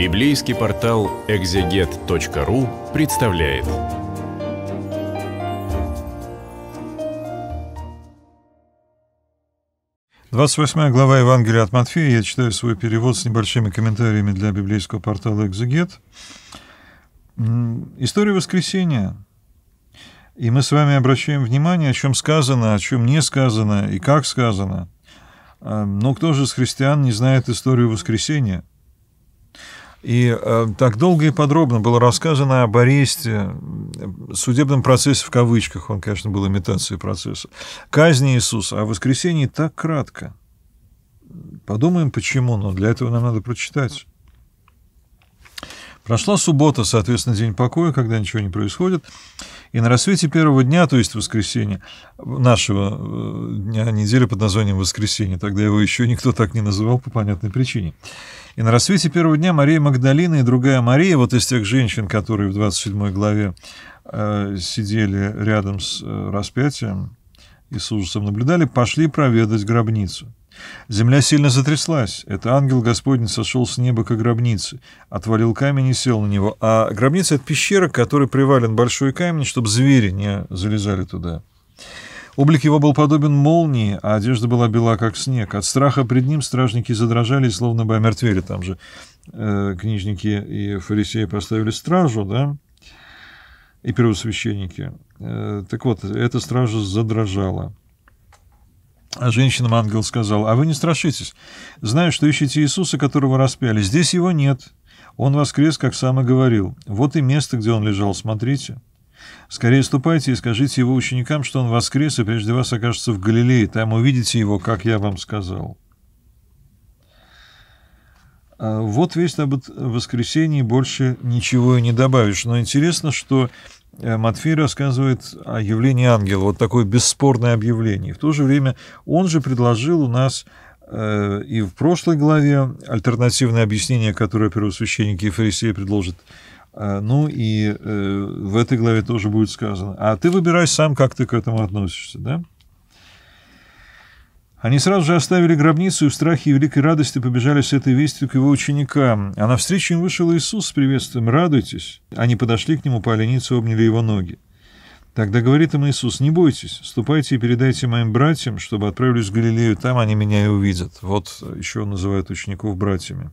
Библейский портал экзегет.ру представляет. Двадцать глава Евангелия от Матфея. Я читаю свой перевод с небольшими комментариями для библейского портала «Экзегет». История воскресения. И мы с вами обращаем внимание, о чем сказано, о чем не сказано и как сказано. Но кто же из христиан не знает историю воскресения – и э, так долго и подробно было рассказано об аресте, судебном процессе в кавычках, он, конечно, был имитацией процесса, казни Иисуса, а воскресении так кратко. Подумаем, почему, но для этого нам надо прочитать. Прошла суббота, соответственно, день покоя, когда ничего не происходит. И на рассвете первого дня, то есть воскресенье, нашего э, дня недели под названием «Воскресенье», тогда его еще никто так не называл по понятной причине. И на рассвете первого дня Мария Магдалина и другая Мария, вот из тех женщин, которые в 27 главе э, сидели рядом с э, распятием и с ужасом наблюдали, пошли проведать гробницу – Земля сильно затряслась. Это ангел Господень сошел с неба к гробнице, отвалил камень и сел на него. А гробница — это пещера, к которой привален большой камень, чтобы звери не залезали туда. Облик его был подобен молнии, а одежда была бела, как снег. От страха пред ним стражники задрожали, словно бы омертвели. Там же э, книжники и фарисеи поставили стражу, да, и первосвященники. Э, так вот, эта стража задрожала. А женщинам ангел сказал, «А вы не страшитесь. Знаю, что ищете Иисуса, которого распяли. Здесь его нет. Он воскрес, как сам и говорил. Вот и место, где он лежал, смотрите». Скорее ступайте и скажите его ученикам, что он воскрес и прежде вас окажется в Галилее. Там увидите его, как я вам сказал». А, вот весь об воскресении больше ничего и не добавишь. Но интересно, что э, Матфей рассказывает о явлении ангела, вот такое бесспорное объявление. В то же время он же предложил у нас э, и в прошлой главе альтернативное объяснение, которое первосвященники и фарисеи предложат. А, ну и э, в этой главе тоже будет сказано. А ты выбирай сам, как ты к этому относишься, да? Они сразу же оставили гробницу и в страхе и великой радости побежали с этой вестью к его ученикам. А навстречу им вышел Иисус с приветствием «Радуйтесь!» Они подошли к нему по оленице, обняли его ноги. Тогда говорит им Иисус, «Не бойтесь, ступайте и передайте моим братьям, чтобы отправились в Галилею, там они меня и увидят». Вот еще называют учеников братьями.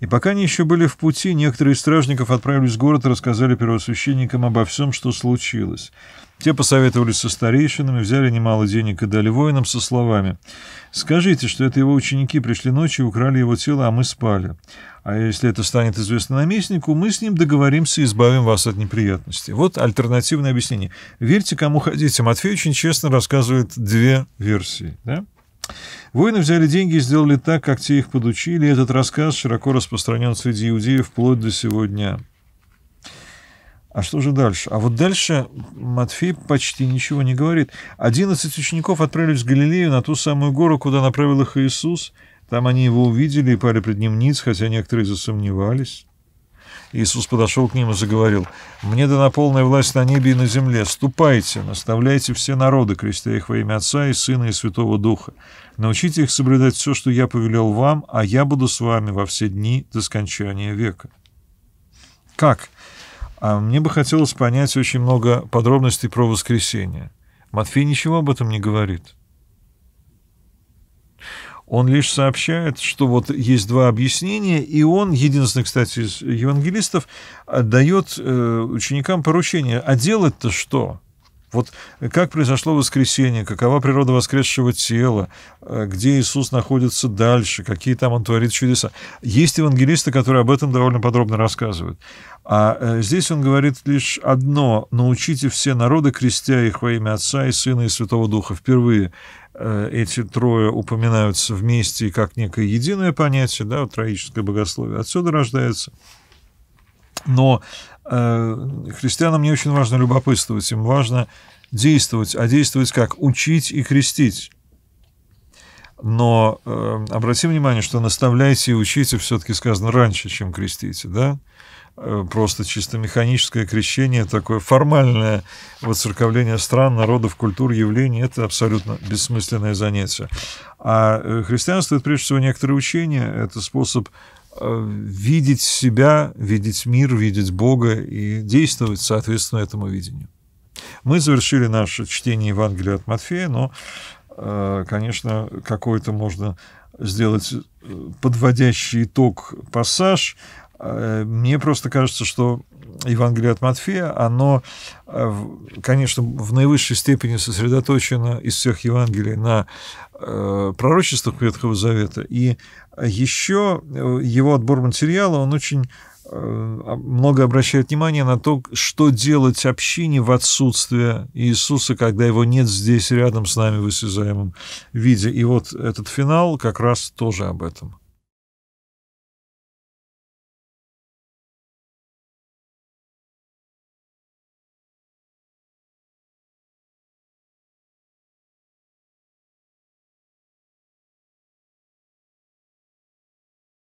И пока они еще были в пути, некоторые из стражников отправились в город и рассказали первосвященникам обо всем, что случилось. Те посоветовались со старейшинами, взяли немало денег и дали воинам со словами «Скажите, что это его ученики пришли ночью и украли его тело, а мы спали. А если это станет известно наместнику, мы с ним договоримся и избавим вас от неприятностей». Вот альтернативное объяснение. Верьте, кому хотите. Матфей очень честно рассказывает две версии. Да? Воины взяли деньги и сделали так, как те их подучили. Этот рассказ широко распространен среди иудеев вплоть до сегодня. А что же дальше? А вот дальше Матфей почти ничего не говорит. Одиннадцать учеников отправились в Галилею, на ту самую гору, куда направил их Иисус. Там они его увидели и пали пред ним ниц, хотя некоторые засомневались. Иисус подошел к ним и заговорил, «Мне дана полная власть на небе и на земле. Ступайте, наставляйте все народы, крестя их во имя Отца и Сына и Святого Духа. Научите их соблюдать все, что я повелел вам, а я буду с вами во все дни до скончания века». Как? А мне бы хотелось понять очень много подробностей про воскресение. Матфей ничего об этом не говорит. Он лишь сообщает, что вот есть два объяснения, и он, единственный, кстати, из евангелистов, дает э, ученикам поручение. А делать-то что? Вот э, как произошло воскресение, какова природа воскресшего тела, э, где Иисус находится дальше, какие там он творит чудеса. Есть евангелисты, которые об этом довольно подробно рассказывают. А э, здесь он говорит лишь одно. «Научите все народы, крестя их во имя Отца и Сына и Святого Духа». Впервые эти трое упоминаются вместе как некое единое понятие, да, троическое богословие. Отсюда рождается. Но Э, христианам не очень важно любопытствовать, им важно действовать. А действовать как? Учить и крестить. Но э, обратим внимание, что наставляйте и учите все-таки сказано раньше, чем крестите, да? Э, просто чисто механическое крещение, такое формальное воцерковление стран, народов, культур, явлений – это абсолютно бессмысленное занятие. А э, христианство – это прежде всего некоторые учения, это способ видеть себя, видеть мир, видеть Бога и действовать соответственно этому видению. Мы завершили наше чтение Евангелия от Матфея, но, э, конечно, какой-то можно сделать э, подводящий итог пассаж. Э, мне просто кажется, что Евангелие от Матфея, оно, э, конечно, в наивысшей степени сосредоточено из всех Евангелий на э, пророчествах Ветхого Завета. И еще э, его отбор материала, он очень много обращает внимание на то, что делать общине в отсутствие Иисуса, когда его нет здесь рядом с нами в осязаемом виде. И вот этот финал как раз тоже об этом.